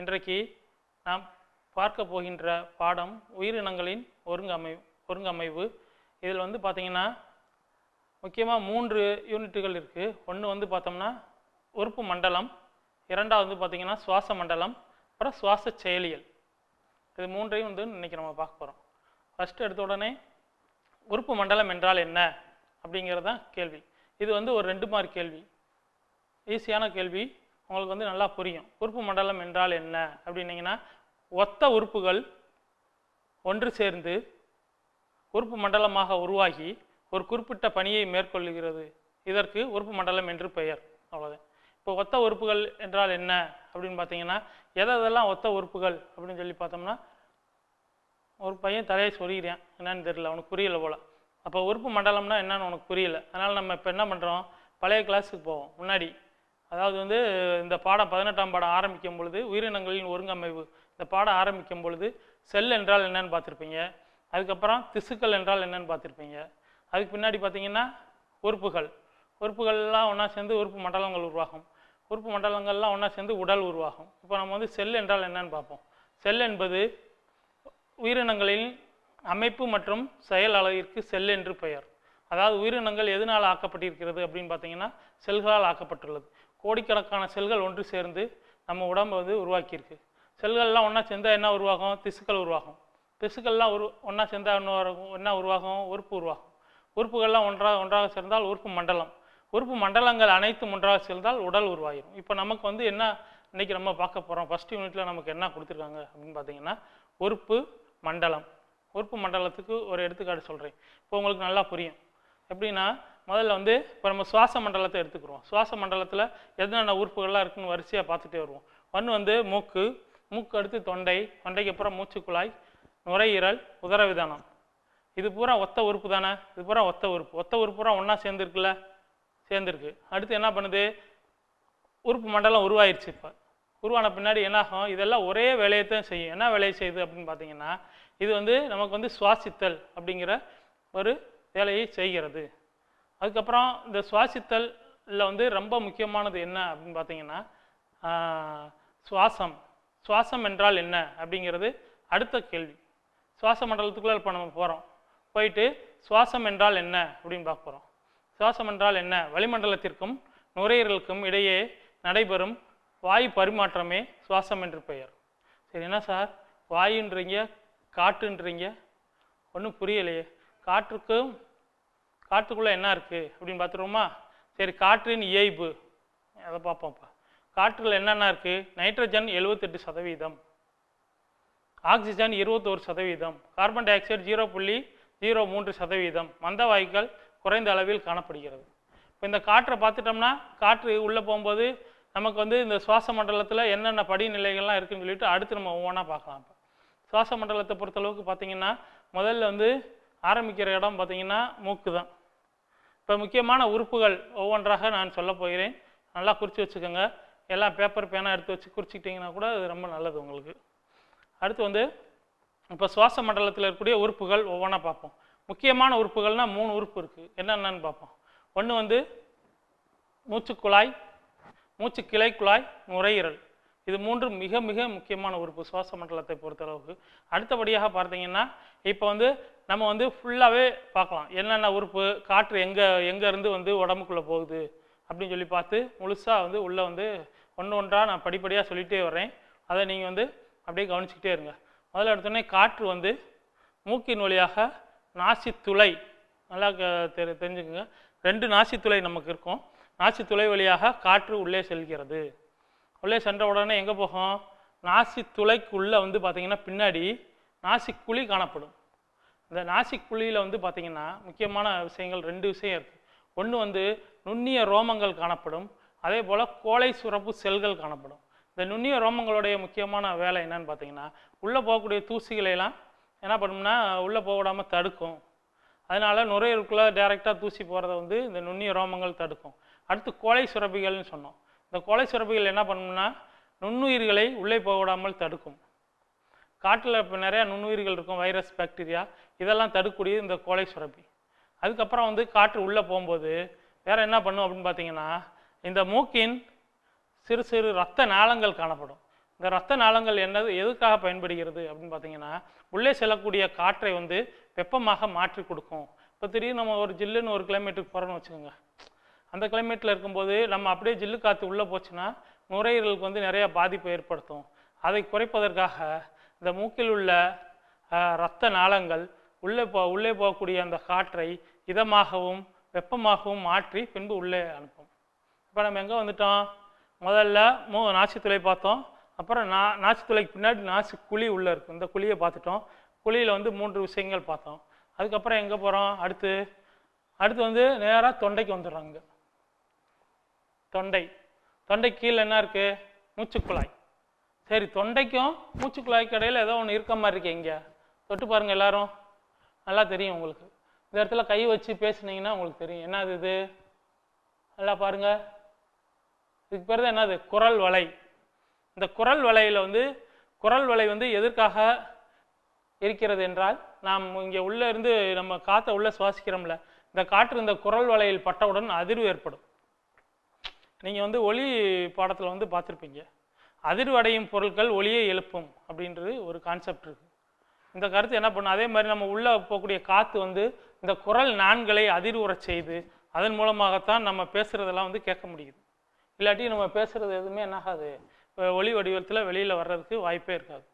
இன்றைக்கு நாம் பார்க்க போகின்ற பாடம் உயிரினங்களின் ஒருங்கமை ஒருங்கமைவு இதில் வந்து பார்த்திங்கன்னா முக்கியமாக மூன்று யூனிட்டுகள் இருக்குது ஒன்று வந்து பார்த்தோம்னா உறுப்பு மண்டலம் இரண்டாவது வந்து பார்த்திங்கன்னா சுவாச மண்டலம் அப்புறம் சுவாச செயலியல் இது மூன்றையும் வந்து இன்றைக்கி நம்ம பார்க்க போகிறோம் ஃபஸ்ட்டு எடுத்த உடனே உறுப்பு மண்டலம் என்றால் என்ன அப்படிங்கிறது தான் கேள்வி இது வந்து ஒரு ரெண்டு மார்க் கேள்வி ஈஸியான கேள்வி உங்களுக்கு வந்து நல்லா புரியும் உறுப்பு மண்டலம் என்றால் என்ன அப்படின்னீங்கன்னா ஒத்த உறுப்புகள் ஒன்று சேர்ந்து உறுப்பு மண்டலமாக உருவாகி ஒரு குறிப்பிட்ட பணியை மேற்கொள்கிறது இதற்கு உறுப்பு மண்டலம் என்று பெயர் அவ்வளோதான் இப்போ ஒத்த உறுப்புகள் என்றால் என்ன அப்படின்னு பார்த்தீங்கன்னா எதெல்லாம் ஒத்த உறுப்புகள் அப்படின்னு சொல்லி பார்த்தோம்னா ஒரு பையன் தலையை சொருகிறேன் என்னன்னு தெரியல அவனுக்கு புரியலை போல் அப்போ உறுப்பு மண்டலம்னா என்னன்னு உனக்கு புரியல அதனால் நம்ம இப்போ என்ன பண்ணுறோம் பழைய கிளாஸுக்கு போவோம் முன்னாடி அதாவது வந்து இந்த பாடம் பதினெட்டாம் பாடம் ஆரம்பிக்கும் பொழுது உயிரினங்களின் ஒருங்கமைவு இந்த பாடம் ஆரம்பிக்கும் பொழுது செல் என்றால் என்னன்னு பார்த்துருப்பீங்க அதுக்கப்புறம் திசுக்கள் என்றால் என்னன்னு பார்த்துருப்பீங்க அதுக்கு பின்னாடி பார்த்தீங்கன்னா உறுப்புகள் உறுப்புகள்லாம் ஒன்றா சேர்ந்து உறுப்பு மண்டலங்கள் உருவாகும் உறுப்பு மண்டலங்கள்லாம் ஒன்றா சேர்ந்து உடல் உருவாகும் இப்போ நம்ம வந்து செல் என்றால் என்னன்னு பார்ப்போம் செல் என்பது உயிரினங்களின் அமைப்பு மற்றும் செயல் அளவிற்கு செல் என்று பெயர் அதாவது உயிரினங்கள் எதனால் ஆக்கப்பட்டிருக்கிறது அப்படின்னு பார்த்தீங்கன்னா செல்களால் ஆக்கப்பட்டுள்ளது கோடிக்கணக்கான செல்கள் ஒன்று சேர்ந்து நம்ம உடம்பை வந்து உருவாக்கியிருக்கு செல்கள்லாம் ஒன்றா சேர்ந்தால் என்ன உருவாகும் திசுக்கள் உருவாகும் திசுக்கள்லாம் உரு ஒன்றா சேர்ந்தால் இன்னும் என்ன உருவாகும் உறுப்பு உருவாகும் உறுப்புகள்லாம் ஒன்றாக ஒன்றாக சேர்ந்தால் உறுப்பு மண்டலம் உறுப்பு மண்டலங்கள் அனைத்தும் ஒன்றாக சேர்ந்தால் உடல் உருவாகிடும் இப்போ நமக்கு வந்து என்ன இன்றைக்கி நம்ம பார்க்க போகிறோம் ஃபஸ்ட் யூனிட்டில் நமக்கு என்ன கொடுத்துருக்காங்க அப்படின்னு பார்த்தீங்கன்னா உறுப்பு மண்டலம் உறுப்பு மண்டலத்துக்கு ஒரு எடுத்துக்காட்டு சொல்கிறேன் இப்போ உங்களுக்கு நல்லா புரியும் எப்படின்னா முதல்ல வந்து இப்போ நம்ம சுவாச மண்டலத்தை எடுத்துக்கிறோம் சுவாச மண்டலத்தில் எதனான உறுப்புகள்லாம் இருக்குன்னு வரிசையாக பார்த்துட்டே வருவோம் ஒன்று வந்து மூக்கு மூக்கு அடுத்து தொண்டை தொண்டைக்கு அப்புறம் மூச்சுக்குழாய் நுரையீரல் உதரவிதானம் இது பூரா ஒத்த உறுப்பு தானே இது பூரா ஒத்த உறுப்பு ஒத்த உறுப்பு பூரா ஒன்றா சேர்ந்துருக்குல்ல சேர்ந்துருக்கு அடுத்து என்ன பண்ணுது உறுப்பு மண்டலம் உருவாயிருச்சு இப்போ உருவான பின்னாடி என்னாகும் இதெல்லாம் ஒரே வேலையைத்தான் செய்யும் என்ன வேலையை செய்யுது அப்படின்னு பார்த்தீங்கன்னா இது வந்து நமக்கு வந்து சுவாசித்தல் அப்படிங்கிற ஒரு வேலையை செய்கிறது அதுக்கப்புறம் இந்த சுவாசித்தல் இல்லை வந்து ரொம்ப முக்கியமானது என்ன அப்படின்னு பார்த்தீங்கன்னா சுவாசம் சுவாசம் என்றால் என்ன அப்படிங்கிறது அடுத்த கேள்வி சுவாச மண்டலத்துக்குள்ளே இப்போ நம்ம போகிறோம் போயிட்டு சுவாசம் என்றால் என்ன அப்படின்னு பார்க்க போகிறோம் சுவாசம் என்றால் என்ன வளிமண்டலத்திற்கும் நுரையீரலுக்கும் இடையே நடைபெறும் வாயு பரிமாற்றமே சுவாசம் என்று பெயர் சரி என்ன சார் வாயுன்றீங்க காட்டுன்றீங்க ஒன்றும் புரியலையே காற்றுக்கும் காற்றுக்குள்ளே என்ன இருக்குது அப்படின்னு பார்த்துருவோமா சரி காற்றின் இயல்பு அதை பார்ப்போம்ப்பா காற்றில் என்னென்ன இருக்குது நைட்ரஜன் எழுபத்தெட்டு சதவீதம் ஆக்சிஜன் இருபத்தோரு சதவீதம் கார்பன் டை ஆக்சைடு ஜீரோ புள்ளி ஜீரோ மூன்று சதவீதம் மந்த வாயுக்கள் குறைந்த அளவில் காணப்படுகிறது இப்போ இந்த காற்றை பார்த்துட்டோம்னா காற்று உள்ளே போகும்போது நமக்கு வந்து இந்த சுவாச மண்டலத்தில் என்னென்ன படிநிலைகள்லாம் இருக்குன்னு சொல்லிட்டு அடுத்து நம்ம ஒவ்வொன்றா பார்க்கலாம் இப்போ சுவாச மண்டலத்தை பொறுத்தளவுக்கு பார்த்திங்கன்னா முதல்ல வந்து ஆரம்பிக்கிற இடம் பார்த்திங்கன்னா மூக்கு தான் இப்போ முக்கியமான உறுப்புகள் ஒவ்வொன்றாக நான் சொல்ல போகிறேன் நல்லா குறித்து வச்சுக்கோங்க எல்லாம் பேப்பர் பேனாக எடுத்து வச்சு குறிச்சிக்கிட்டிங்கன்னா கூட அது ரொம்ப நல்லது உங்களுக்கு அடுத்து வந்து இப்போ சுவாச மண்டலத்தில் இருக்கக்கூடிய உறுப்புகள் ஒவ்வொன்றா பார்ப்போம் முக்கியமான உறுப்புகள்னால் மூணு உறுப்பு இருக்குது என்னென்னு பார்ப்போம் ஒன்று வந்து மூச்சுக்குழாய் மூச்சு கிளை குழாய் நுரையீரல் இது மூன்று மிக மிக முக்கியமான உறுப்பு சுவாச மண்டலத்தை பொறுத்தளவுக்கு அடுத்தபடியாக பார்த்தீங்கன்னா இப்போ வந்து நம்ம வந்து ஃபுல்லாகவே பார்க்கலாம் என்னென்ன உறுப்பு காற்று எங்கே எங்கேருந்து வந்து உடம்புக்குள்ளே போகுது அப்படின்னு சொல்லி பார்த்து முழுசாக வந்து உள்ளே வந்து ஒன்று ஒன்றாக நான் படிப்படியாக சொல்லிகிட்டே வரேன் அதை நீங்கள் வந்து அப்படியே கவனிச்சுக்கிட்டே இருங்க முதல்ல எடுத்தோடனே காற்று வந்து மூக்கின் வழியாக நாசித்துளை நல்லா தெரி தெரிஞ்சுக்கோங்க ரெண்டு நாசித்துளை நமக்கு இருக்கும் நாசித்துளை வழியாக காற்று உள்ளே செல்கிறது உள்ளே சென்ற உடனே எங்கே போகும் நாசி துளைக்குள்ளே வந்து பார்த்திங்கன்னா பின்னாடி நாசிக்குழி காணப்படும் இந்த நாசிக்குழியில் வந்து பார்த்திங்கன்னா முக்கியமான விஷயங்கள் ரெண்டு விஷயம் இருக்குது ஒன்று வந்து நுண்ணிய ரோமங்கள் காணப்படும் அதே போல் கோலை சுரப்பு செல்கள் காணப்படும் இந்த நுண்ணிய ரோமங்களுடைய முக்கியமான வேலை என்னன்னு பார்த்தீங்கன்னா உள்ளே போகக்கூடிய தூசிகளையெல்லாம் என்ன பண்ணும்னா உள்ளே போகாமல் தடுக்கும் அதனால் நுரையீரலுக்குள்ளே டைரெக்டாக தூசி போகிறத வந்து இந்த நுண்ணிய ரோமங்கள் தடுக்கும் அடுத்து கோலை சுரப்பிகள்னு சொன்னோம் இந்த கொலை சுரப்பிகள் என்ன பண்ணும்னா நுண்ணுயிர்களை உள்ளே போகாமல் தடுக்கும் காட்டில் இப்போ நிறையா நுண்ணுயிர்கள் இருக்கும் வைரஸ் பாக்டீரியா இதெல்லாம் தடுக்கக்கூடியது இந்த கோலை சுரப்பி அதுக்கப்புறம் வந்து காற்று உள்ளே போகும்போது வேறு என்ன பண்ணும் அப்படின்னு பார்த்தீங்கன்னா இந்த மூக்கின் சிறு சிறு ரத்த நாளங்கள் காணப்படும் இந்த ரத்த நாளங்கள் என்னது எதுக்காக பயன்படுகிறது அப்படின்னு பார்த்தீங்கன்னா உள்ளே செல்லக்கூடிய காற்றை வந்து வெப்பமாக மாற்றி கொடுக்கும் இப்போ திடீர்னு நம்ம ஒரு ஜில்லுன்னு ஒரு கிலோமீட்டருக்கு போகிறோன்னு வச்சுக்கோங்க அந்த கிளைமேட்டில் இருக்கும்போது நம்ம அப்படியே ஜில்லு காற்று உள்ளே போச்சுன்னா நுரையீரலுக்கு வந்து நிறையா பாதிப்பு ஏற்படுத்தும் அதை குறைப்பதற்காக இந்த மூக்கில் உள்ள இரத்த நாளங்கள் உள்ளே போ உள்ளே போகக்கூடிய அந்த காற்றை இதமாகவும் வெப்பமாகவும் மாற்றி பின்பு உள்ளே அனுப்பும் இப்போ நம்ம எங்கே வந்துட்டோம் முதல்ல மூ நாச்சித்துளை பார்த்தோம் அப்புறம் நா நாச்சித்துளைக்கு பின்னாடி நாசி குழி உள்ளே இருக்கும் இந்த குழியை பார்த்துட்டோம் குழியில் வந்து மூன்று விஷயங்கள் பார்த்தோம் அதுக்கப்புறம் எங்கே போகிறோம் அடுத்து அடுத்து வந்து நேராக தொண்டைக்கு வந்துடுறாங்க தொண்டை தொண்டை கீழே என்ன இருக்குது மூச்சுக்குழாய் சரி தொண்டைக்கும் மூச்சுக்குழாய்க்கு இடையில் ஏதோ ஒன்று இருக்க மாதிரி இருக்கு இங்கே தொட்டு பாருங்கள் எல்லாரும் நல்லா தெரியும் உங்களுக்கு இந்த இடத்துல கை வச்சு பேசுனீங்கன்னா உங்களுக்கு தெரியும் என்னது இது நல்லா பாருங்க இதுக்கு பேர் தான் என்னது குரல் வலை இந்த குரல் வலையில் வந்து குரல் வலை வந்து எதற்காக இருக்கிறது என்றால் நாம் இங்கே உள்ளே இருந்து நம்ம காற்றை உள்ளே சுவாசிக்கிறோம்ல இந்த காற்று இந்த குரல் வலையில் பட்டவுடன் அதிர்வு ஏற்படும் நீங்கள் வந்து ஒளி பாடத்தில் வந்து பார்த்துருப்பீங்க அதிர்வடையும் பொருட்கள் ஒளியை எழுப்பும் அப்படின்றது ஒரு கான்செப்ட் இருக்குது இந்த கருத்து என்ன பண்ணும் அதே மாதிரி நம்ம உள்ளே போகக்கூடிய காற்று வந்து இந்த குரல் நான்களை அதிர்வுறச் செய்து அதன் மூலமாகத்தான் நம்ம பேசுகிறதெல்லாம் வந்து கேட்க முடியுது இல்லாட்டி நம்ம பேசுகிறது எதுவுமே என்னாகாது இப்போ ஒளி வடிவத்தில் வெளியில் வர்றதுக்கு வாய்ப்பே இருக்காது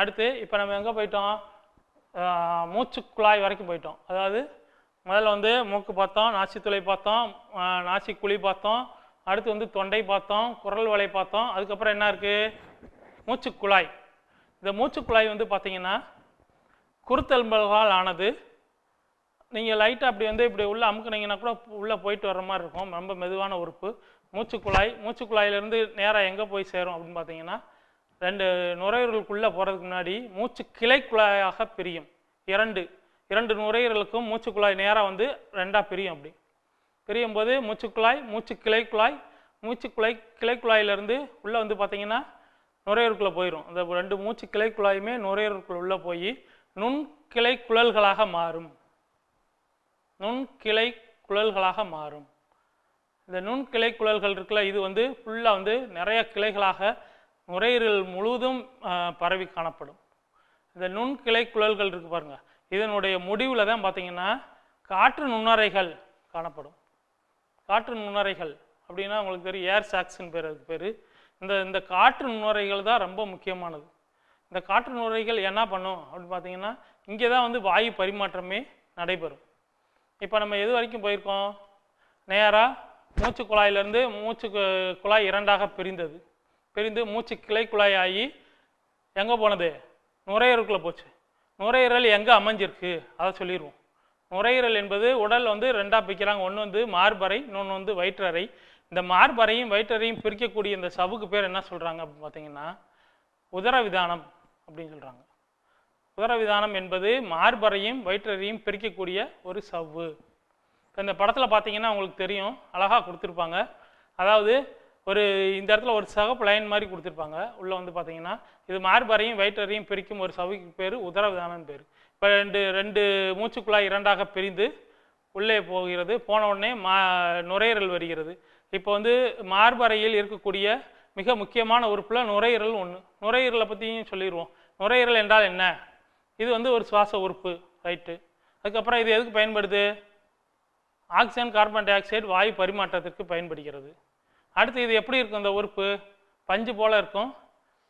அடுத்து இப்போ நம்ம எங்கே போயிட்டோம் மூச்சு குழாய் வரைக்கும் போயிட்டோம் அதாவது முதல்ல வந்து மூக்கு பார்த்தோம் நாசித்துளை பார்த்தோம் குழி பார்த்தோம் அடுத்து வந்து தொண்டை பார்த்தோம் குரல் வலை பார்த்தோம் அதுக்கப்புறம் என்ன இருக்குது மூச்சுக்குழாய் இந்த மூச்சுக்குழாய் வந்து பார்த்தீங்கன்னா குருத்தெலும்புகளால் ஆனது நீங்கள் லைட்டாக அப்படி வந்து இப்படி உள்ளே அமுக்குனீங்கன்னா கூட உள்ளே போயிட்டு வர மாதிரி இருக்கும் ரொம்ப மெதுவான உறுப்பு மூச்சுக்குழாய் மூச்சுக்குழாயிலேருந்து நேராக எங்கே போய் சேரும் அப்படின்னு பார்த்தீங்கன்னா ரெண்டு நுரையீரலுக்குள்ளே போகிறதுக்கு முன்னாடி மூச்சு கிளை குழாயாக பிரியும் இரண்டு இரண்டு நுரையீரலுக்கும் மூச்சுக்குழாய் நேராக வந்து ரெண்டாக பிரியும் அப்படி பிரியும் போது குழாய் மூச்சு கிளை குழாய் மூச்சு குழாய் கிளை குழாயிலிருந்து உள்ளே வந்து பார்த்திங்கன்னா நுரையூருக்குள்ளே போயிடும் அந்த ரெண்டு மூச்சு கிளை குழாயுமே நுரையூருக்குள்ள உள்ளே போய் நுண் கிளை குழல்களாக மாறும் நுண் கிளை குழல்களாக மாறும் இந்த நுண் கிளை குழல்கள் இருக்குல்ல இது வந்து ஃபுல்லாக வந்து நிறைய கிளைகளாக நுரையீரல் முழுவதும் பரவி காணப்படும் இந்த நுண் கிளை குழல்கள் இருக்கு பாருங்கள் இதனுடைய முடிவில் தான் பார்த்தீங்கன்னா காற்று நுண்ணறைகள் காணப்படும் காற்று நுண்ணறைகள் அப்படின்னா உங்களுக்கு பேர் ஏர் சாக்ஸ்ன்னு பேர் அதுக்கு பேர் இந்த இந்த காற்று நுண்ணுரைகள் தான் ரொம்ப முக்கியமானது இந்த காற்று நுரைகள் என்ன பண்ணும் அப்படின்னு பார்த்தீங்கன்னா இங்கே தான் வந்து வாயு பரிமாற்றமே நடைபெறும் இப்போ நம்ம எது வரைக்கும் போயிருக்கோம் நேராக மூச்சு குழாயிலேருந்து மூச்சு குழாய் இரண்டாக பிரிந்தது பிரிந்து மூச்சு கிளை குழாய் ஆகி எங்கே போனது நுரையீரலுக்குள்ளே போச்சு நுரையீரல் எங்கே அமைஞ்சிருக்கு அதை சொல்லிடுவோம் நுரையீரல் என்பது உடல் வந்து ரெண்டாக பிரிக்கிறாங்க ஒன்று வந்து மார்பறை இன்னொன்று வந்து வயிற்றறை இந்த மார்பறையும் வயிற்றறையும் பிரிக்கக்கூடிய இந்த சவுக்கு பேர் என்ன சொல்கிறாங்க அப்படின்னு பார்த்தீங்கன்னா உதரவிதானம் அப்படின்னு சொல்கிறாங்க உதரவிதானம் என்பது மார்பறையும் வயிற்றறையும் பிரிக்கக்கூடிய ஒரு சவ்வு இப்போ இந்த படத்தில் பார்த்தீங்கன்னா உங்களுக்கு தெரியும் அழகாக கொடுத்துருப்பாங்க அதாவது ஒரு இந்த இடத்துல ஒரு சகப்பு லைன் மாதிரி கொடுத்துருப்பாங்க உள்ளே வந்து பார்த்தீங்கன்னா இது மார்பறையும் வயிற்றறையும் பிரிக்கும் ஒரு சவுக்கு பேர் உதரவிதானம் பேர் ரெண்டு ரெண்டு மூச்சுக்குழாய் இரண்டாக பிரிந்து உள்ளே போகிறது போன உடனே மா நுரையீரல் வருகிறது இப்போ வந்து மார்பறையில் இருக்கக்கூடிய மிக முக்கியமான உறுப்பில் நுரையீரல் ஒன்று நுரையீரலை பற்றியும் சொல்லிடுவோம் நுரையீரல் என்றால் என்ன இது வந்து ஒரு சுவாச உறுப்பு ரைட்டு அதுக்கப்புறம் இது எதுக்கு பயன்படுது ஆக்சிஜன் கார்பன் டை ஆக்சைடு வாயு பரிமாற்றத்திற்கு பயன்படுகிறது அடுத்து இது எப்படி இருக்கும் இந்த உறுப்பு பஞ்சு போல் இருக்கும்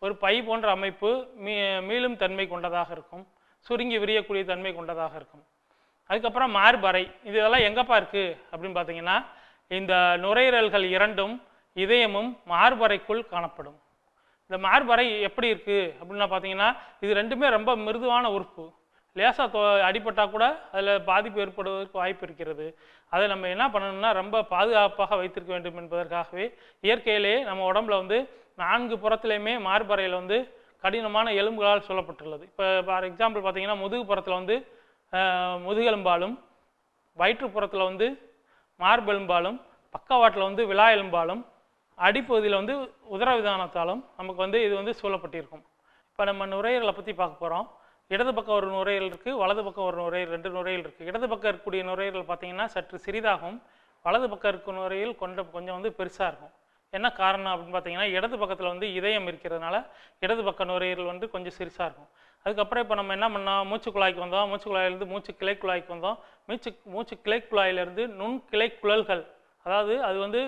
ஒரு பை போன்ற அமைப்பு மீ மீளும் தன்மை கொண்டதாக இருக்கும் சுருங்கி விரியக்கூடிய தன்மை கொண்டதாக இருக்கும் அதுக்கப்புறம் மார்பறை இது இதெல்லாம் எங்கேப்பா இருக்குது அப்படின்னு பார்த்தீங்கன்னா இந்த நுரையீரல்கள் இரண்டும் இதயமும் மார்பறைக்குள் காணப்படும் இந்த மார்பறை எப்படி இருக்குது அப்படின்னா பார்த்தீங்கன்னா இது ரெண்டுமே ரொம்ப மிருதுவான உறுப்பு லேசாக தோ அடிபட்டால் கூட அதில் பாதிப்பு ஏற்படுவதற்கு வாய்ப்பு இருக்கிறது அதை நம்ம என்ன பண்ணணும்னா ரொம்ப பாதுகாப்பாக வைத்திருக்க வேண்டும் என்பதற்காகவே இயற்கையிலேயே நம்ம உடம்புல வந்து நான்கு புறத்துலையுமே மார்பறையில் வந்து கடினமான எலும்புகளால் சொல்லப்பட்டுள்ளது இப்போ ஃபார் எக்ஸாம்பிள் பார்த்தீங்கன்னா முதுகு புறத்தில் வந்து முதுகெலும்பாலும் வயிற்றுப்புறத்தில் வந்து மார்பெலும்பாலும் பக்கவாட்டில் வந்து விழா எலும்பாலும் அடிப்பகுதியில் வந்து உதரவிதானத்தாலும் நமக்கு வந்து இது வந்து சூழப்பட்டிருக்கும் இப்போ நம்ம நுரையீரலை பற்றி பார்க்க போகிறோம் இடது பக்கம் ஒரு நுரையீரல் இருக்குது வலது பக்கம் ஒரு நுரையீரல் ரெண்டு நுரையீரல் இருக்குது இடது பக்கம் இருக்கக்கூடிய நுரையீரல் பார்த்தீங்கன்னா சற்று சிறிதாகும் வலது பக்கம் இருக்கும் நுரையில் கொஞ்சம் கொஞ்சம் வந்து பெருசாக இருக்கும் என்ன காரணம் அப்படின்னு பார்த்தீங்கன்னா இடது பக்கத்தில் வந்து இதயம் இருக்கிறதுனால இடது பக்க நுரையீரல் வந்து கொஞ்சம் சிரிசாக இருக்கும் அதுக்கப்புறம் இப்போ நம்ம என்ன பண்ணோம் மூச்சு குழாய்க்கு வந்தோம் மூச்சு குழாயிலேருந்து மூச்சு கிளை குழாய்க்கு வந்தோம் மூச்சு மூச்சு கிளை குழாயிலேருந்து நுண் கிளை குழல்கள் அதாவது அது வந்து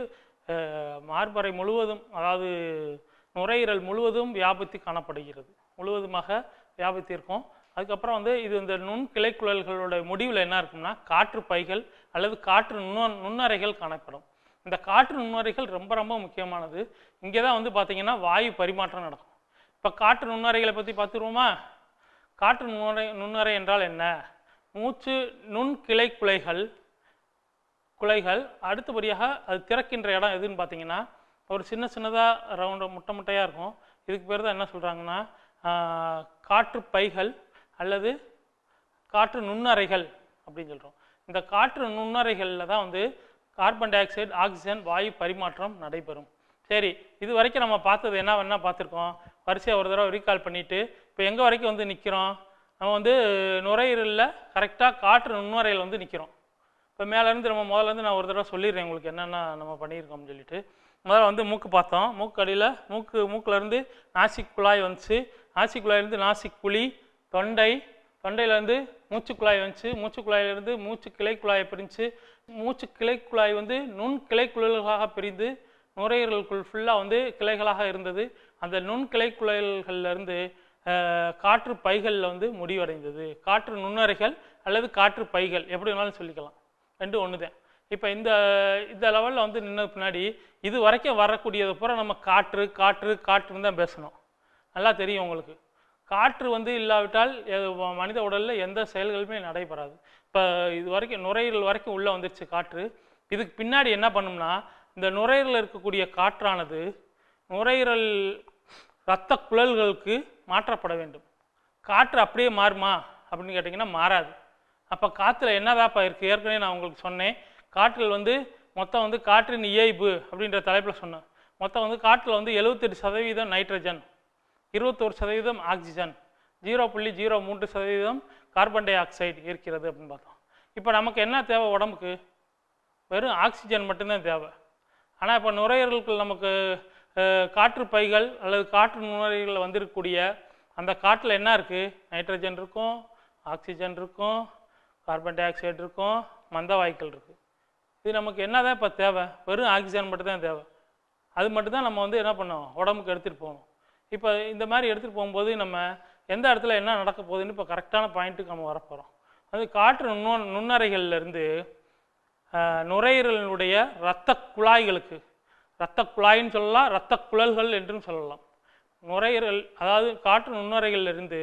மார்பறை முழுவதும் அதாவது நுரையீரல் முழுவதும் வியாபத்தி காணப்படுகிறது முழுவதுமாக வியாபத்தி இருக்கும் அதுக்கப்புறம் வந்து இது இந்த நுண் குழல்களோட முடிவில் என்ன இருக்கும்னா காற்று பைகள் அல்லது காற்று நுண் நுண்ணறைகள் காணப்படும் இந்த காற்று நுண்ணறைகள் ரொம்ப ரொம்ப முக்கியமானது இங்கே தான் வந்து பார்த்திங்கன்னா வாயு பரிமாற்றம் நடக்கும் இப்போ காற்று நுண்ணறைகளை பற்றி பார்த்துருவோமா காற்று நுண்ணறை நுண்ணறை என்றால் என்ன மூச்சு நுண் கிளை குலைகள் குலைகள் அடுத்தபடியாக அது திறக்கின்ற இடம் எதுன்னு பார்த்தீங்கன்னா ஒரு சின்ன சின்னதாக ரவுண்ட் முட்டை முட்டையாக இருக்கும் இதுக்கு பேர் தான் என்ன சொல்கிறாங்கன்னா காற்று பைகள் அல்லது காற்று நுண்ணறைகள் அப்படின்னு சொல்கிறோம் இந்த காற்று நுண்ணறைகளில் தான் வந்து கார்பன் டை ஆக்சைடு ஆக்சிஜன் வாயு பரிமாற்றம் நடைபெறும் சரி இது வரைக்கும் நம்ம பார்த்தது என்ன வேணா பார்த்துருக்கோம் வரிசையாக ஒரு தடவை ரீகால் பண்ணிவிட்டு இப்போ எங்கே வரைக்கும் வந்து நிற்கிறோம் நம்ம வந்து நுரையீரலில் கரெக்டாக காற்று நுண்ணுறையில் வந்து நிற்கிறோம் இப்போ மேலேருந்து நம்ம வந்து நான் ஒரு தடவை சொல்லிடுறேன் உங்களுக்கு என்னென்ன நம்ம பண்ணியிருக்கோம் சொல்லிட்டு முதல்ல வந்து மூக்கு பார்த்தோம் மூக்கு அடியில் மூக்கு மூக்கிலேருந்து நாசிக் குழாய் வந்துச்சு நாசிக் குழாயிலேருந்து நாசிக் குழி தொண்டை தொண்டையிலேருந்து மூச்சு குழாய் வந்துச்சு மூச்சு குழாயிலேருந்து மூச்சு கிளை குழாயை பிரிஞ்சு மூச்சு கிளைக்குழாய் வந்து நுண் கிளைக்குழல்களாக பிரிந்து நுரையீரலுக்குள் ஃபுல்லாக வந்து கிளைகளாக இருந்தது அந்த நுண் இருந்து காற்று பைகளில் வந்து முடிவடைந்தது காற்று நுண்ணறைகள் அல்லது காற்று பைகள் எப்படி வேணாலும் சொல்லிக்கலாம் ரெண்டு ஒன்று தான் இப்போ இந்த இந்த லெவலில் வந்து நின்ற பின்னாடி இது வரைக்கும் வரக்கூடியது பூரா நம்ம காற்று காற்று காற்றுன்னு தான் பேசணும் நல்லா தெரியும் உங்களுக்கு காற்று வந்து இல்லாவிட்டால் மனித உடலில் எந்த செயல்களுமே நடைபெறாது இப்போ இது வரைக்கும் நுரையீரல் வரைக்கும் உள்ளே வந்துருச்சு காற்று இதுக்கு பின்னாடி என்ன பண்ணும்னா இந்த நுரையீரலில் இருக்கக்கூடிய காற்றானது நுரையீரல் இரத்த குழல்களுக்கு மாற்றப்பட வேண்டும் காற்று அப்படியே மாறுமா அப்படின்னு கேட்டிங்கன்னா மாறாது அப்போ காற்றுல என்னதாப்பா இருக்குது ஏற்கனவே நான் உங்களுக்கு சொன்னேன் காற்றில் வந்து மொத்தம் வந்து காற்றின் இயைபு அப்படின்ற தலைப்பில் சொன்னேன் மொத்தம் வந்து காற்றில் வந்து எழுபத்தெட்டு சதவீதம் நைட்ரஜன் இருபத்தோரு சதவீதம் ஆக்சிஜன் ஜீரோ புள்ளி ஜீரோ மூன்று சதவீதம் கார்பன் டை ஆக்சைடு இருக்கிறது அப்படின்னு பார்த்தோம் இப்போ நமக்கு என்ன தேவை உடம்புக்கு வெறும் ஆக்சிஜன் மட்டும்தான் தேவை ஆனால் இப்போ நுரையீரல்கள் நமக்கு காற்று பைகள் அல்லது காற்று நுரையீரலில் வந்திருக்கக்கூடிய அந்த காற்றில் என்ன இருக்குது நைட்ரஜன் இருக்கும் ஆக்சிஜன் இருக்கும் கார்பன் டை ஆக்சைடு இருக்கும் மந்த வாய்க்கள் இருக்குது இது நமக்கு என்ன தான் இப்போ தேவை வெறும் ஆக்சிஜன் மட்டும்தான் தேவை அது மட்டும்தான் நம்ம வந்து என்ன பண்ணோம் உடம்புக்கு எடுத்துகிட்டு போகணும் இப்போ இந்த மாதிரி எடுத்துகிட்டு போகும்போது நம்ம எந்த இடத்துல என்ன நடக்க போகுதுன்னு இப்போ கரெக்டான பாயிண்ட்டுக்கு நம்ம வரப்போகிறோம் அது காற்று நுண்ணோ நுண்ணறைகள்லேருந்து நுரையீரலினுடைய இரத்த குழாய்களுக்கு இரத்த குழாயின்னு சொல்லலாம் இரத்த குழல்கள் என்றும் சொல்லலாம் நுரையீரல் அதாவது காற்று நுண்ணறைகள்லேருந்து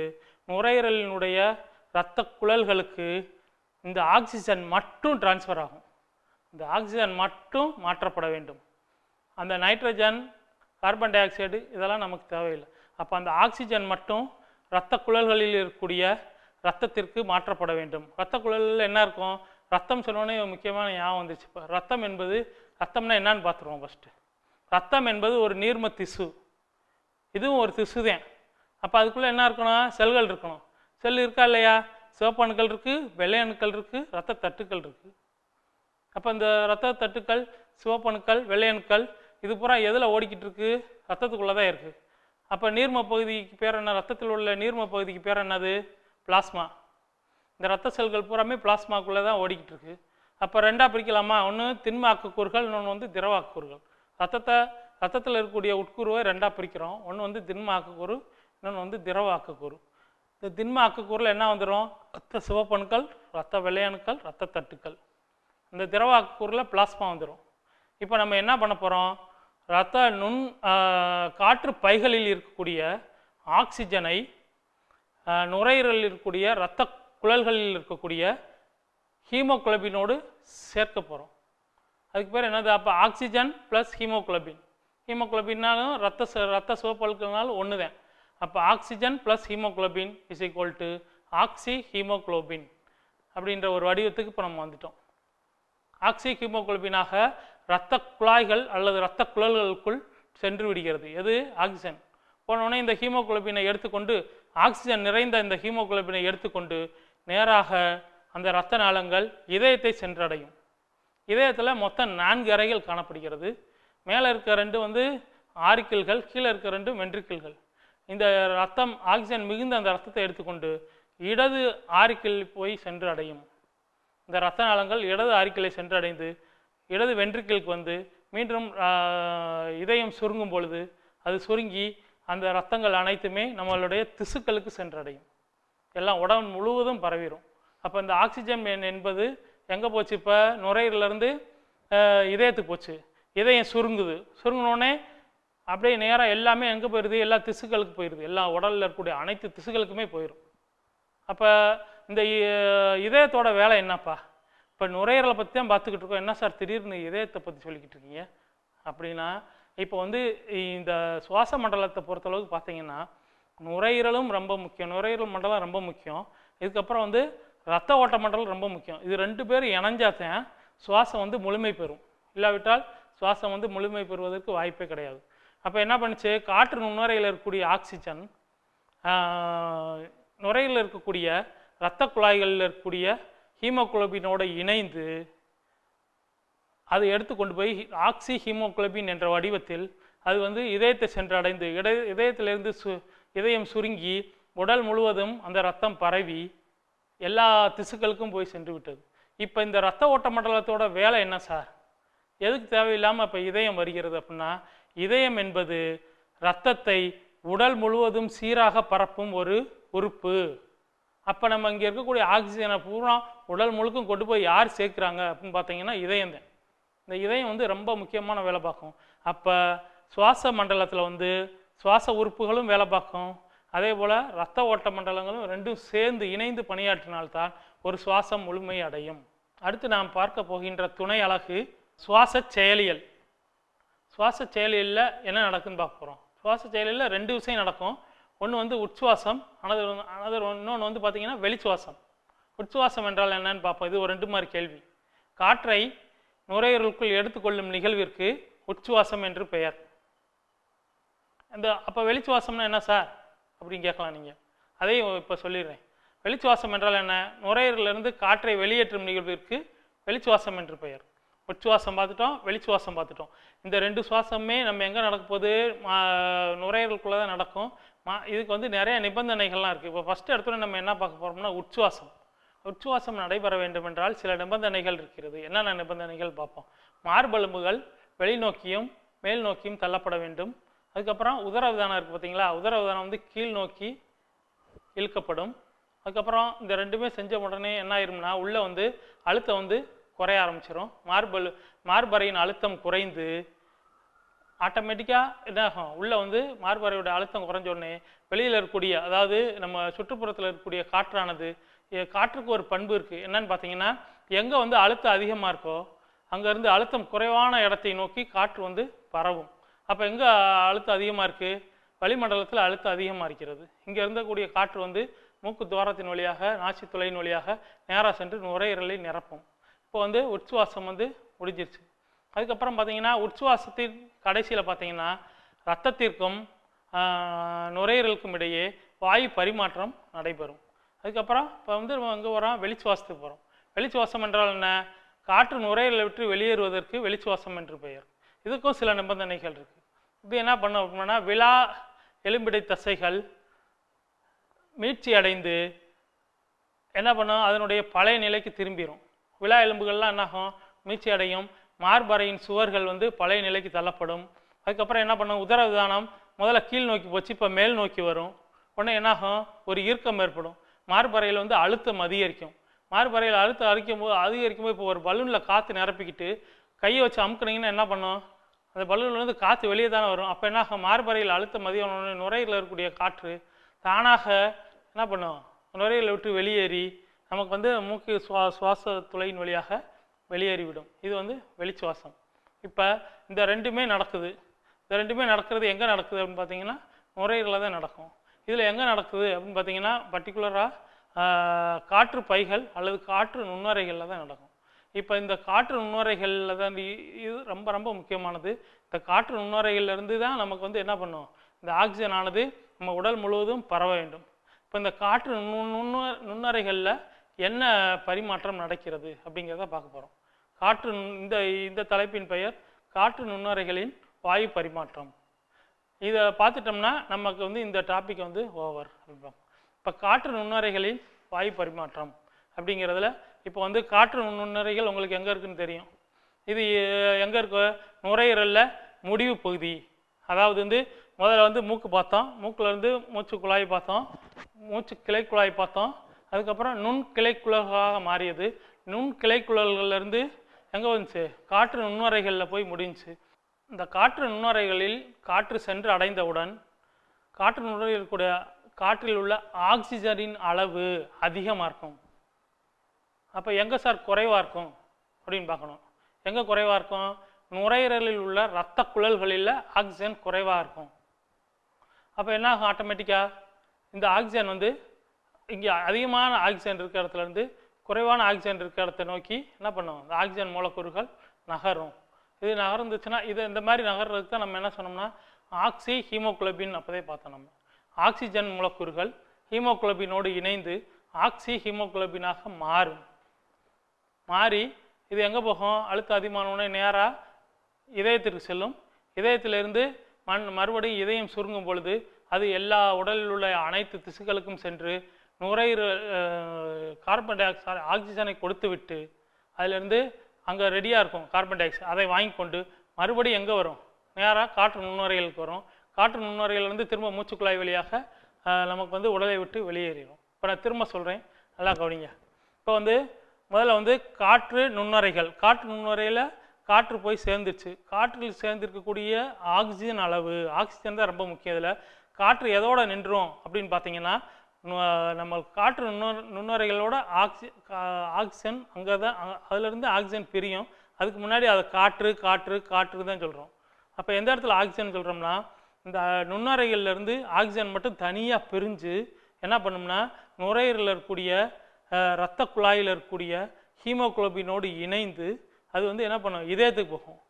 நுரையீரலினுடைய இரத்த குழல்களுக்கு இந்த ஆக்சிஜன் மட்டும் டிரான்ஸ்ஃபர் ஆகும் இந்த ஆக்சிஜன் மட்டும் மாற்றப்பட வேண்டும் அந்த நைட்ரஜன் கார்பன் டை ஆக்சைடு இதெல்லாம் நமக்கு தேவையில்லை அப்போ அந்த ஆக்சிஜன் மட்டும் இரத்த குழல்களில் இருக்கக்கூடிய ரத்தத்திற்கு மாற்றப்பட வேண்டும் இரத்த குழலில் என்ன இருக்கும் ரத்தம் சொன்னோன்னே முக்கியமான ஞாபகம் வந்துச்சு இப்போ ரத்தம் என்பது ரத்தம்னா என்னன்னு பார்த்துருவோம் ஃபஸ்ட்டு ரத்தம் என்பது ஒரு நீர்ம திசு இதுவும் ஒரு திசு தான் அப்போ அதுக்குள்ளே என்ன இருக்கணும் செல்கள் இருக்கணும் செல் இருக்கா இல்லையா சிவப்பு அணுக்கள் இருக்குது வெள்ளை அணுக்கள் இருக்குது ரத்த தட்டுக்கள் இருக்குது அப்போ இந்த ரத்த தட்டுக்கள் சிவப்பணுக்கள் வெள்ளை அணுக்கள் இது பூரா எதில் ஓடிக்கிட்டு இருக்குது ரத்தத்துக்குள்ளே தான் இருக்குது அப்போ நீர்ம பகுதிக்கு பேர் என்ன ரத்தத்தில் உள்ள நீர்ம பகுதிக்கு பேர் என்னது பிளாஸ்மா இந்த ரத்த செல்கள் பூராமே பிளாஸ்மாக்குள்ளே தான் ஓடிக்கிட்டு இருக்கு அப்போ ரெண்டாக பிரிக்கலாமா ஒன்று திண்ம ஆக்குக்கூறுகள் இன்னொன்று வந்து திரவ ரத்தத்தை ரத்தத்தில் இருக்கக்கூடிய உட்கூறுவை ரெண்டாக பிரிக்கிறோம் ஒன்று வந்து திண்ம ஆக்குக்கூறு இன்னொன்று வந்து திரவ ஆக்குக்கூறு இந்த திண்ம ஆக்குக்கூறில் என்ன வந்துடும் ரத்த சிவப்பணுக்கள் ரத்த வெள்ளையணுக்கள் ரத்த தட்டுக்கள் இந்த திரவ பிளாஸ்மா வந்துடும் இப்போ நம்ம என்ன பண்ண போகிறோம் இரத்த நுண் காற்று பைகளில் இருக்கக்கூடிய ஆக்சிஜனை நுரையீரலில் இருக்கக்கூடிய இரத்த குழல்களில் இருக்கக்கூடிய ஹீமோகுளபினோடு சேர்க்க போகிறோம் அதுக்கு பேர் என்னது அப்போ ஆக்சிஜன் ப்ளஸ் ஹீமோகுளபின் ஹீமோகுளபின்னாலும் ரத்த ரத்த சிவப்பழுக்கள்னாலும் ஒன்று தான் அப்போ oxygen plus haemoglobin is equal to oxyhaemoglobin அப்படின்ற ஒரு வடிவத்துக்கு இப்போ நம்ம வந்துட்டோம் ஆக்சி ஹீமோகுளபினாக இரத்த குழாய்கள் அல்லது இரத்த குழல்களுக்குள் சென்று விடுகிறது எது ஆக்சிஜன் போனோடனே இந்த ஹீமோகுளோபினை எடுத்துக்கொண்டு ஆக்சிஜன் நிறைந்த இந்த ஹீமோகுளோபினை எடுத்துக்கொண்டு நேராக அந்த இரத்த நாளங்கள் இதயத்தை சென்றடையும் இதயத்தில் மொத்தம் நான்கு அறைகள் காணப்படுகிறது மேலே இருக்க ரெண்டு வந்து ஆரிக்கிள்கள் கீழே இருக்க ரெண்டு வென்ட்ரிக்கிள்கள் இந்த ரத்தம் ஆக்சிஜன் மிகுந்த அந்த ரத்தத்தை எடுத்துக்கொண்டு இடது ஆரிக்கிள் போய் சென்று அடையும் இந்த ரத்த நாளங்கள் இடது ஆரிக்கிளை சென்றடைந்து இடது வென்ட்ரிக்கிளுக்கு வந்து மீண்டும் இதயம் சுருங்கும் பொழுது அது சுருங்கி அந்த ரத்தங்கள் அனைத்துமே நம்மளுடைய திசுக்களுக்கு சென்றடையும் எல்லாம் உடம்பு முழுவதும் பரவிடும் அப்போ இந்த ஆக்சிஜன் என்பது எங்கே போச்சு இப்போ நுரையிலேருந்து இதயத்துக்கு போச்சு இதயம் சுருங்குது சுருங்கினோடனே அப்படியே நேராக எல்லாமே எங்கே போயிடுது எல்லா திசுக்களுக்கு போயிடுது எல்லா உடலில் இருக்கக்கூடிய அனைத்து திசுக்களுக்குமே போயிடும் அப்போ இந்த இதயத்தோட வேலை என்னப்பா இப்போ நுரையீரலை பற்றி தான் பார்த்துக்கிட்டு இருக்கோம் என்ன சார் திடீர்னு இதயத்தை பற்றி சொல்லிக்கிட்டு இருக்கீங்க அப்படின்னா இப்போ வந்து இந்த சுவாச மண்டலத்தை பொறுத்தளவுக்கு பார்த்தீங்கன்னா நுரையீரலும் ரொம்ப முக்கியம் நுரையீரல் மண்டலம் ரொம்ப முக்கியம் இதுக்கப்புறம் வந்து ரத்த ஓட்ட மண்டலம் ரொம்ப முக்கியம் இது ரெண்டு பேரும் இணைஞ்சாத்தான் சுவாசம் வந்து முழுமை பெறும் இல்லாவிட்டால் சுவாசம் வந்து முழுமை பெறுவதற்கு வாய்ப்பே கிடையாது அப்போ என்ன பண்ணுச்சு காற்று நுண்ணுறையில் இருக்கக்கூடிய ஆக்சிஜன் நுரையில் இருக்கக்கூடிய இரத்த குழாய்களில் இருக்கக்கூடிய ஹீமோகுளோபினோடு இணைந்து அதை எடுத்து கொண்டு போய் ஆக்சி ஹீமோகுளோபின் என்ற வடிவத்தில் அது வந்து இதயத்தை சென்றடைந்து இட இடை இதயத்திலிருந்து சு இதயம் சுருங்கி உடல் முழுவதும் அந்த ரத்தம் பரவி எல்லா திசுக்களுக்கும் போய் சென்று விட்டது இப்போ இந்த ரத்த ஓட்ட மண்டலத்தோட வேலை என்ன சார் எதுக்கு தேவையில்லாமல் இப்போ இதயம் வருகிறது அப்படின்னா இதயம் என்பது ரத்தத்தை உடல் முழுவதும் சீராக பரப்பும் ஒரு உறுப்பு அப்போ நம்ம இங்கே இருக்கக்கூடிய ஆக்சிஜனை பூரா உடல் முழுக்கும் கொண்டு போய் யார் சேர்க்குறாங்க அப்படின்னு பார்த்தீங்கன்னா இதயம் தான் இந்த இதயம் வந்து ரொம்ப முக்கியமான வேலை பார்க்கும் அப்போ சுவாச மண்டலத்தில் வந்து சுவாச உறுப்புகளும் வேலை பார்க்கும் அதே போல் ரத்த ஓட்ட மண்டலங்களும் ரெண்டும் சேர்ந்து இணைந்து பணியாற்றினால்தான் ஒரு சுவாசம் முழுமை அடையும் அடுத்து நாம் பார்க்க போகின்ற துணை அழகு சுவாச செயலியல் சுவாச செயலியலில் என்ன நடக்குன்னு பார்க்க போகிறோம் சுவாச செயலியில் ரெண்டு விஷயம் நடக்கும் ஒன்று வந்து உட்சுவாசம் அனது அனது இன்னொன்று வந்து பார்த்திங்கன்னா வெளிச்சுவாசம் உச்சுவாசம் என்றால் என்னன்னு பார்ப்போம் இது ஒரு ரெண்டு மாதிரி கேள்வி காற்றை நுரையீரலுக்குள் எடுத்துக்கொள்ளும் நிகழ்விற்கு உச்சுவாசம் என்று பெயர் இந்த அப்போ வெளிச்சுவாசம்னா என்ன சார் அப்படின்னு கேட்கலாம் நீங்கள் அதையும் இப்போ சொல்லிடுறேன் வெளிச்சுவாசம் என்றால் என்ன நுரையீரலிருந்து காற்றை வெளியேற்றும் நிகழ்விற்கு வெளிச்சுவாசம் என்று பெயர் உச்சுவாசம் பார்த்துட்டோம் வெளிச்சுவாசம் பார்த்துட்டோம் இந்த ரெண்டு சுவாசமே நம்ம எங்கே நடக்க போது நுரையீரலுக்குள்ளே தான் நடக்கும் மா இதுக்கு வந்து நிறைய நிபந்தனைகள்லாம் இருக்குது இப்போ ஃபஸ்ட்டு இடத்துல நம்ம என்ன பார்க்க போகிறோம்னா உச்சுவாசம் உச்சுவாசம் நடைபெற வேண்டுமென்றால் சில நிபந்தனைகள் இருக்கிறது என்னென்ன நிபந்தனைகள் பார்ப்போம் மார்பெலும்புகள் வெளிநோக்கியும் மேல் நோக்கியும் தள்ளப்பட வேண்டும் அதுக்கப்புறம் விதானம் இருக்குது பார்த்தீங்களா விதானம் வந்து கீழ் நோக்கி இழுக்கப்படும் அதுக்கப்புறம் இந்த ரெண்டுமே செஞ்ச உடனே என்ன ஆயிரும்னா உள்ளே வந்து அழுத்தம் வந்து குறைய ஆரம்பிச்சிடும் மார்பல் மார்பறையின் அழுத்தம் குறைந்து ஆட்டோமேட்டிக்காக இதாகும் உள்ளே வந்து மார்பறையோட அழுத்தம் குறைஞ்ச உடனே வெளியில் இருக்கக்கூடிய அதாவது நம்ம சுற்றுப்புறத்தில் இருக்கக்கூடிய காற்றானது காற்றுக்கு ஒரு பண்பு இருக்குது என்னன்னு பார்த்தீங்கன்னா எங்கே வந்து அழுத்தம் அதிகமாக இருக்கோ அங்கேருந்து அழுத்தம் குறைவான இடத்தை நோக்கி காற்று வந்து பரவும் அப்போ எங்கே அழுத்தம் அதிகமாக இருக்குது வளிமண்டலத்தில் அழுத்தம் அதிகமாக இருக்கிறது இங்கே இருந்தக்கூடிய காற்று வந்து மூக்கு துவாரத்தின் வழியாக நாச்சி துளையின் வழியாக நேராக சென்று நுரையீரலை நிரப்பும் இப்போ வந்து உற்சுவாசம் வந்து முடிஞ்சிருச்சு அதுக்கப்புறம் பார்த்தீங்கன்னா உற்சுவாசத்தின் கடைசியில் பார்த்தீங்கன்னா ரத்தத்திற்கும் நுரையீரலுக்கும் இடையே வாயு பரிமாற்றம் நடைபெறும் அதுக்கப்புறம் இப்போ வந்து நம்ம அங்கே வரோம் வெளிச்சுவாசத்துக்கு போகிறோம் வெளிச்சுவாசம் என்றால் என்ன காற்று நுரையில் விட்டு வெளியேறுவதற்கு வெளிச்சுவாசம் என்று பெயர் இதுக்கும் சில நிபந்தனைகள் இருக்குது இது என்ன பண்ண அப்படின்னா விழா எலும்பிடை தசைகள் மீட்சி அடைந்து என்ன பண்ணும் அதனுடைய பழைய நிலைக்கு திரும்பிடும் விழா எலும்புகள்லாம் என்னாகும் மீட்சி அடையும் மார்பறையின் சுவர்கள் வந்து பழைய நிலைக்கு தள்ளப்படும் அதுக்கப்புறம் என்ன பண்ணும் உதர விதானம் முதல்ல கீழ் நோக்கி போச்சு இப்போ மேல் நோக்கி வரும் உடனே என்னாகும் ஒரு ஈர்க்கம் ஏற்படும் மார்பறையில் வந்து அழுத்தம் அதிகரிக்கும் மார்பறையில் அழுத்தம் அரிக்கும் போது அதிகரிக்கும் போது இப்போ ஒரு பலூனில் காற்று நிரப்பிக்கிட்டு கையை வச்சு அமுக்குனீங்கன்னா என்ன பண்ணும் அந்த பலூன்லேருந்து காற்று வெளியே தானே வரும் அப்போ என்ன ஆகும் மார்பறையில் அழுத்தம் அதிகம் நுரையில் இருக்கக்கூடிய காற்று தானாக என்ன பண்ணும் நுரையில் விட்டு வெளியேறி நமக்கு வந்து மூக்கு சுவா சுவாச துளையின் வழியாக வெளியேறிவிடும் இது வந்து வெளிச்சுவாசம் இப்போ இந்த ரெண்டுமே நடக்குது இந்த ரெண்டுமே நடக்கிறது எங்கே நடக்குது அப்படின்னு பார்த்தீங்கன்னா நுரையீரலில் தான் நடக்கும் இதில் எங்கே நடக்குது அப்படின்னு பார்த்தீங்கன்னா பர்டிகுலராக காற்று பைகள் அல்லது காற்று நுண்ணறைகளில் தான் நடக்கும் இப்போ இந்த காற்று நுண்ணறைகளில் தான் இது ரொம்ப ரொம்ப முக்கியமானது இந்த காற்று நுண்ணுரைகளிலிருந்து தான் நமக்கு வந்து என்ன பண்ணும் இந்த ஆக்சிஜன் ஆனது நம்ம உடல் முழுவதும் பரவ வேண்டும் இப்போ இந்த காற்று நுண்ணு நுண்ணறைகளில் என்ன பரிமாற்றம் நடக்கிறது அப்படிங்கிறத பார்க்க போகிறோம் காற்று இந்த இந்த தலைப்பின் பெயர் காற்று நுண்ணறைகளின் வாயு பரிமாற்றம் இதை பார்த்துட்டோம்னா நமக்கு வந்து இந்த டாபிக் வந்து ஓவர் இப்போ காற்று நுண்ணறைகளில் வாயு பரிமாற்றம் அப்படிங்கிறதுல இப்போ வந்து காற்று நுண்ணறைகள் உங்களுக்கு எங்கே இருக்குதுன்னு தெரியும் இது எங்கே இருக்கு நுரையீரலில் முடிவு பகுதி அதாவது வந்து முதல்ல வந்து மூக்கு பார்த்தோம் மூக்கிலேருந்து மூச்சு குழாய் பார்த்தோம் மூச்சு கிளை குழாய் பார்த்தோம் அதுக்கப்புறம் நுண் கிளைக்குழலாக மாறியது நுண் கிளைக்குழல்கள்லேருந்து எங்கே வந்துச்சு காற்று நுண்ணறைகளில் போய் முடிஞ்சிச்சு இந்த காற்று நுண்ணுறைகளில் காற்று சென்று அடைந்தவுடன் காற்று நுண்ணுறையில் கூட காற்றில் உள்ள ஆக்சிஜனின் அளவு அதிகமாக இருக்கும் அப்போ எங்கே சார் குறைவாக இருக்கும் அப்படின்னு பார்க்கணும் எங்கே குறைவாக இருக்கும் நுரையீரலில் உள்ள இரத்த குழல்களில் ஆக்சிஜன் குறைவாக இருக்கும் அப்போ என்ன ஆகும் ஆட்டோமேட்டிக்காக இந்த ஆக்சிஜன் வந்து இங்கே அதிகமான ஆக்சிஜன் இருக்கிற இடத்துலேருந்து குறைவான ஆக்சிஜன் இருக்கிற இடத்தை நோக்கி என்ன பண்ணும் ஆக்சிஜன் மூலக்கூறுகள் நகரும் இது நகர்ந்துச்சுன்னா இது இந்த மாதிரி நகர்றதுக்கு தான் நம்ம என்ன சொன்னோம்னா ஆக்சி ஹீமோக்ளோபின் அப்போதே பார்த்தோம் நம்ம ஆக்சிஜன் மூலக்கூறுகள் ஹீமோக்ளோபினோடு இணைந்து ஆக்சி ஹீமோக்ளோபினாக மாறும் மாறி இது எங்கே போகும் அழுத்த அதிகமானவுடனே நேராக இதயத்திற்கு செல்லும் இதயத்திலிருந்து மண் மறுபடியும் இதயம் சுருங்கும் பொழுது அது எல்லா உடலில் உள்ள அனைத்து திசுக்களுக்கும் சென்று நுரையீரல் கார்பன் டை ஆக்சைடு ஆக்சிஜனை கொடுத்துவிட்டு அதிலிருந்து அங்கே ரெடியாக இருக்கும் கார்பன் டை ஆக்சைடு அதை வாங்கி கொண்டு மறுபடியும் எங்கே வரும் நேராக காற்று நுண்ணுறைகளுக்கு வரும் காற்று நுண்ணுரையிலிருந்து திரும்ப மூச்சுக்குழாய் வழியாக நமக்கு வந்து உடலை விட்டு வெளியேறிடும் இப்போ நான் திரும்ப சொல்கிறேன் நல்லா கவனிங்க இப்போ வந்து முதல்ல வந்து காற்று நுண்ணறைகள் காற்று நுண்ணுறையில் காற்று போய் சேர்ந்துருச்சு காற்றில் சேர்ந்திருக்கக்கூடிய ஆக்சிஜன் அளவு ஆக்சிஜன் தான் ரொம்ப முக்கியம் இதில் காற்று எதோட நின்றோம் அப்படின்னு பார்த்தீங்கன்னா நம்ம காற்று நுண்ணு நுண்ணுரைகளோட ஆக்சி ஆக்சிஜன் அங்கே தான் அதிலிருந்து ஆக்சிஜன் பிரியும் அதுக்கு முன்னாடி அதை காற்று காற்று காற்று தான் சொல்கிறோம் அப்போ எந்த இடத்துல ஆக்சிஜன் சொல்கிறோம்னா இந்த நுண்ணுரைகள்லேருந்து ஆக்சிஜன் மட்டும் தனியாக பிரிஞ்சு என்ன பண்ணோம்னா நுரையீரலில் இருக்கக்கூடிய இரத்த குழாயில் இருக்கக்கூடிய ஹீமோகுளோபினோடு இணைந்து அது வந்து என்ன பண்ணும் இதயத்துக்கு போகும்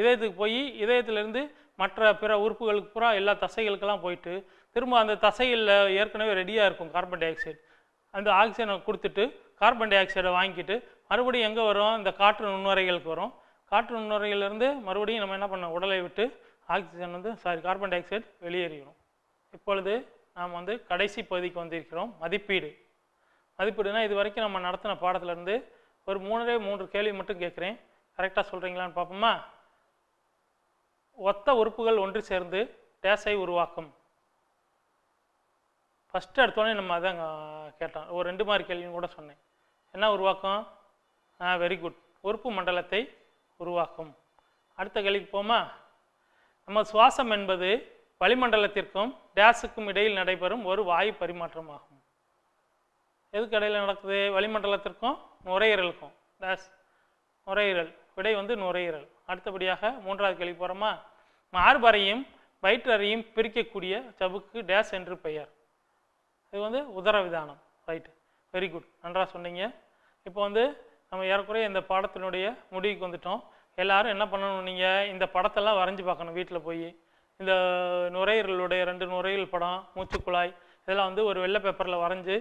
இதயத்துக்கு போய் இதயத்துலேருந்து மற்ற பிற உறுப்புகளுக்கு பூரா எல்லா தசைகளுக்கெல்லாம் போயிட்டு திரும்ப அந்த தசையில் ஏற்கனவே ரெடியாக இருக்கும் கார்பன் டை ஆக்சைடு அந்த ஆக்சிஜனை கொடுத்துட்டு கார்பன் டை ஆக்சைடை வாங்கிட்டு மறுபடியும் எங்கே வரும் இந்த காற்று நுண்ணுறைகளுக்கு வரும் காற்று நுண்ணுரையிலேருந்து மறுபடியும் நம்ம என்ன பண்ணோம் உடலை விட்டு ஆக்சிஜன் வந்து சாரி கார்பன் டை ஆக்சைடு வெளியேறிடும் இப்பொழுது நாம் வந்து கடைசி பகுதிக்கு வந்திருக்கிறோம் மதிப்பீடு மதிப்பீடுனா இது வரைக்கும் நம்ம நடத்தின பாடத்துலேருந்து ஒரு மூணரே மூன்று கேள்வி மட்டும் கேட்குறேன் கரெக்டாக சொல்கிறீங்களான்னு பார்ப்போமா ஒத்த உறுப்புகள் ஒன்று சேர்ந்து டேஸை உருவாக்கும் ஃபஸ்ட்டு எடுத்தோடனே நம்ம அதான் கேட்டோம் ஒரு ரெண்டு மாதிரி கேள்வியும் கூட சொன்னேன் என்ன உருவாக்கும் வெரி குட் உறுப்பு மண்டலத்தை உருவாக்கும் அடுத்த கேள்விக்கு போமா நம்ம சுவாசம் என்பது வளிமண்டலத்திற்கும் டேஸுக்கும் இடையில் நடைபெறும் ஒரு வாயு பரிமாற்றம் ஆகும் எதுக்கு இடையில் நடக்குது வளிமண்டலத்திற்கும் நுரையீரலுக்கும் டேஸ் நுரையீரல் விடை வந்து நுரையீரல் அடுத்தபடியாக மூன்றாவது கேள்வி போகிறோமா மார்பறையும் வயிற்றறையும் பிரிக்கக்கூடிய சவுக்கு டேஸ் என்று பெயர் இது வந்து உதர விதானம் ரைட் வெரி குட் நன்றாக சொன்னீங்க இப்போ வந்து நம்ம ஏறக்குறைய இந்த பாடத்தினுடைய முடிவுக்கு வந்துட்டோம் எல்லாரும் என்ன பண்ணணும் நீங்கள் இந்த படத்தெல்லாம் வரைஞ்சி பார்க்கணும் வீட்டில் போய் இந்த நுரையீரலுடைய ரெண்டு நுரையீரல் படம் மூச்சுக்குழாய் இதெல்லாம் வந்து ஒரு வெள்ளை பேப்பரில் வரைஞ்சி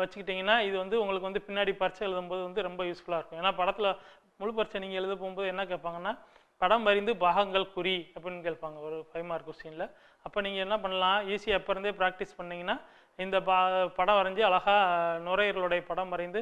வச்சுக்கிட்டிங்கன்னா இது வந்து உங்களுக்கு வந்து பின்னாடி பரிச்சை எழுதும்போது வந்து ரொம்ப யூஸ்ஃபுல்லாக இருக்கும் ஏன்னா படத்தில் முழு பரிச்சை நீங்கள் எழுத போகும்போது என்ன கேட்பாங்கன்னா படம் வரிந்து பாகங்கள் குறி அப்படின்னு கேட்பாங்க ஒரு ஃபைவ் மார்க் கொஸ்டினில் அப்போ நீங்கள் என்ன பண்ணலாம் ஈஸியாக அப்போ இருந்தே ப்ராக்டிஸ் பண்ணிங்கன்னா இந்த பா படம் வரைஞ்சி அழகாக நுரையீரலுடைய படம் வரைந்து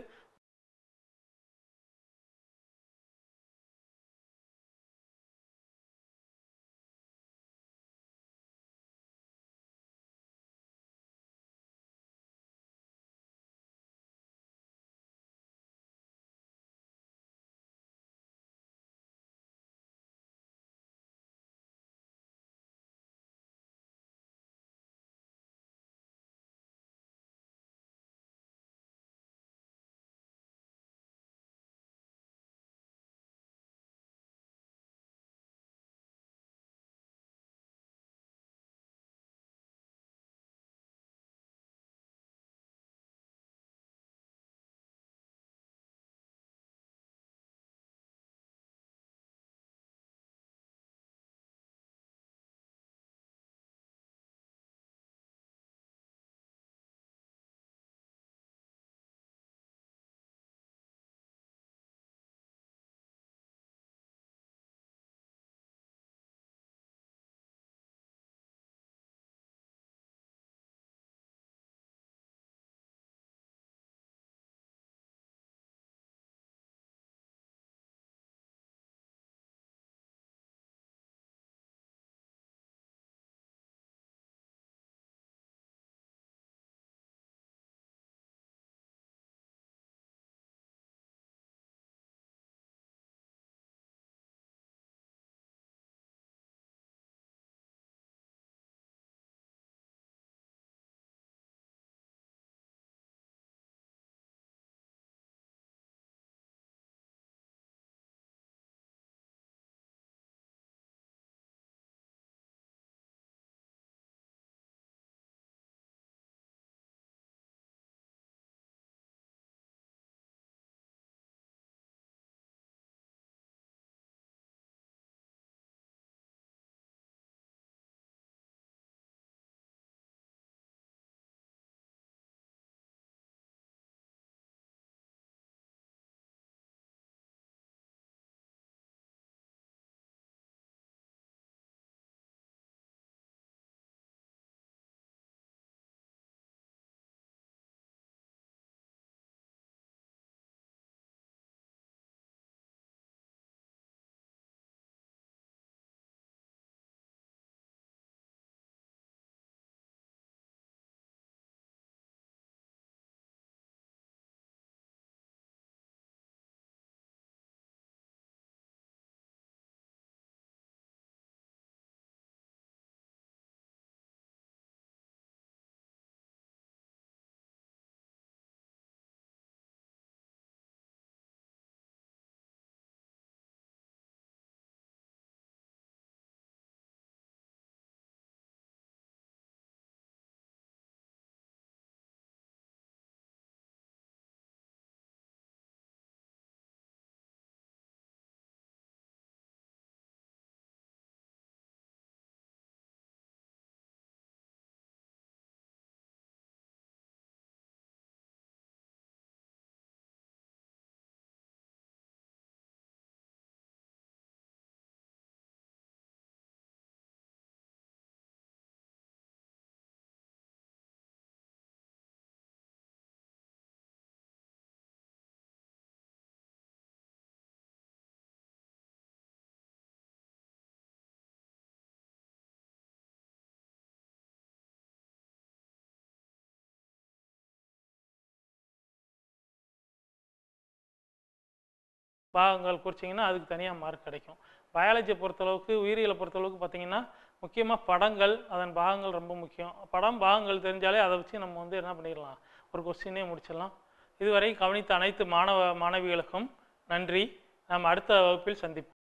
பாகங்கள் குறிச்சிங்கன்னா அதுக்கு தனியாக மார்க் கிடைக்கும் பயாலஜியை பொறுத்தளவுக்கு உயிரியலை பொறுத்தளவுக்கு பார்த்திங்கன்னா முக்கியமாக படங்கள் அதன் பாகங்கள் ரொம்ப முக்கியம் படம் பாகங்கள் தெரிஞ்சாலே அதை வச்சு நம்ம வந்து என்ன பண்ணிடலாம் ஒரு கொஸ்டினே முடிச்சிடலாம் இதுவரை கவனித்த அனைத்து மாணவ மாணவிகளுக்கும் நன்றி நாம் அடுத்த வகுப்பில் சந்திப்போம்